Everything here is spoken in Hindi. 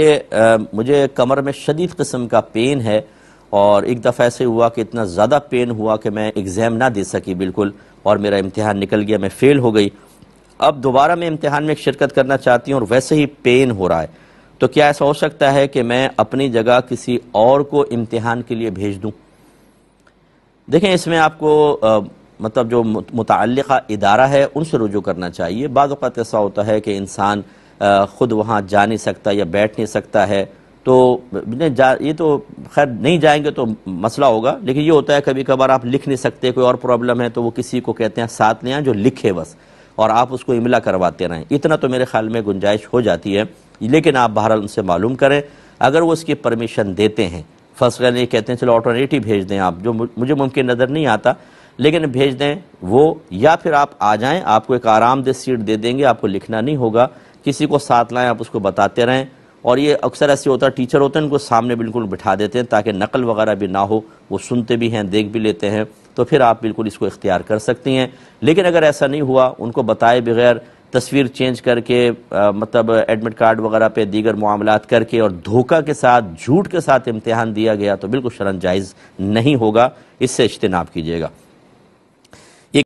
ये मुझे कमर में शदीद किस्म का पेन है और एक दफ़ा ऐसे हुआ कि इतना ज़्यादा पेन हुआ कि मैं एग्ज़ाम ना दे सकी बिल्कुल और मेरा इम्तहान निकल गया मैं फ़ेल हो गई अब दोबारा मैं इम्तहान में शिरकत करना चाहती हूँ और वैसे ही पेन हो रहा है तो क्या ऐसा हो सकता है कि मैं अपनी जगह किसी और को इम्तहान के लिए भेज दूँ देखें इसमें आपको आ, मतलब जो मुतल इदारा है उनसे रुजू करना चाहिए बाज़ात ऐसा होता है कि इंसान ख़ुद वहाँ जा नहीं सकता या बैठ नहीं सकता है तो ये तो खैर नहीं जाएंगे तो मसला होगा लेकिन ये होता है कभी कभार आप लिख नहीं सकते कोई और प्रॉब्लम है तो वो किसी को कहते हैं साथ ले आए जो लिखे बस और आप उसको इमला करवाते रहें इतना तो मेरे ख्याल में गुंजाइश हो जाती है लेकिन आप बहरहाल उनसे मालूम करें अगर वो उसकी परमिशन देते हैं फर्स्ट गल ये कहते हैं चलो ऑटोनेटिव भेज दें आप जो मुझे मुमकिन नज़र नहीं आता लेकिन भेज दें वो या फिर आप आ जाएं आपको एक आरामदेह सीट दे देंगे आपको लिखना नहीं होगा किसी को साथ लाएं आप उसको बताते रहें और ये अक्सर ऐसे होता है टीचर होते हैं उनको सामने बिल्कुल बिठा देते हैं ताकि नकल वगैरह भी ना हो वो सुनते भी हैं देख भी लेते हैं तो फिर आप बिल्कुल इसको इख्तियार कर सकती हैं लेकिन अगर ऐसा नहीं हुआ उनको बताए बगैर तस्वीर चेंज करके आ, मतलब एडमिट कार्ड वगैरह पे दीगर मामला करके और धोखा के साथ झूठ के साथ इम्तहान दिया गया तो बिल्कुल शरण जायज़ नहीं होगा इससे इज्तनाब कीजिएगा